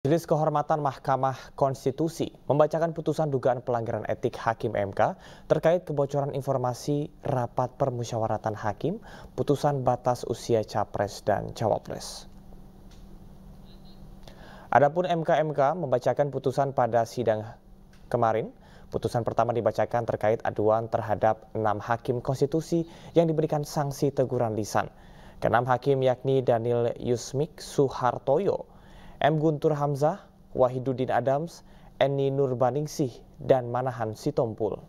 Majelis Kehormatan Mahkamah Konstitusi membacakan putusan dugaan pelanggaran etik Hakim MK terkait kebocoran informasi rapat permusyawaratan hakim, putusan batas usia capres dan cawapres. Adapun MK-MK membacakan putusan pada sidang kemarin. Putusan pertama dibacakan terkait aduan terhadap enam hakim konstitusi yang diberikan sanksi teguran lisan. Keenam hakim yakni Daniel Yusmik Suhartoyo, M. Guntur Hamzah, Wahiduddin Adams, Eni Nurbaningsih, dan Manahan Sitompul.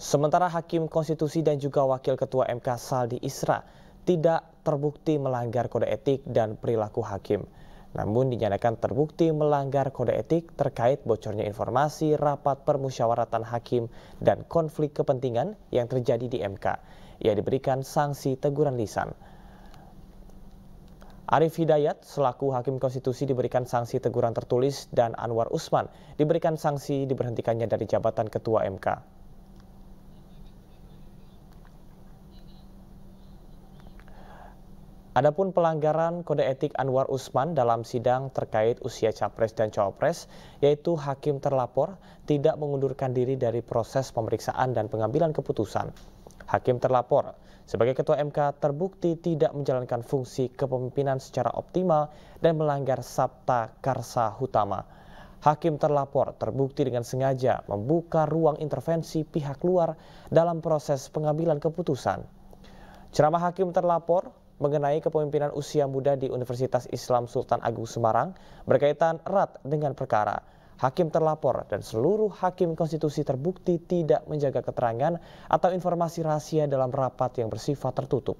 Sementara Hakim Konstitusi dan juga Wakil Ketua MK Saldi Isra tidak terbukti melanggar kode etik dan perilaku hakim namun dinyatakan terbukti melanggar kode etik terkait bocornya informasi rapat permusyawaratan hakim dan konflik kepentingan yang terjadi di MK. Ia diberikan sanksi teguran lisan. Arif Hidayat selaku Hakim Konstitusi diberikan sanksi teguran tertulis dan Anwar Usman diberikan sanksi diberhentikannya dari jabatan Ketua MK. Adapun pelanggaran kode etik Anwar Usman dalam sidang terkait usia capres dan cawapres, yaitu hakim terlapor tidak mengundurkan diri dari proses pemeriksaan dan pengambilan keputusan. Hakim terlapor sebagai ketua MK terbukti tidak menjalankan fungsi kepemimpinan secara optimal dan melanggar sabta karsa utama. Hakim terlapor terbukti dengan sengaja membuka ruang intervensi pihak luar dalam proses pengambilan keputusan. Ceramah hakim terlapor mengenai kepemimpinan usia muda di Universitas Islam Sultan Agung Semarang berkaitan erat dengan perkara. Hakim terlapor dan seluruh hakim konstitusi terbukti tidak menjaga keterangan atau informasi rahasia dalam rapat yang bersifat tertutup.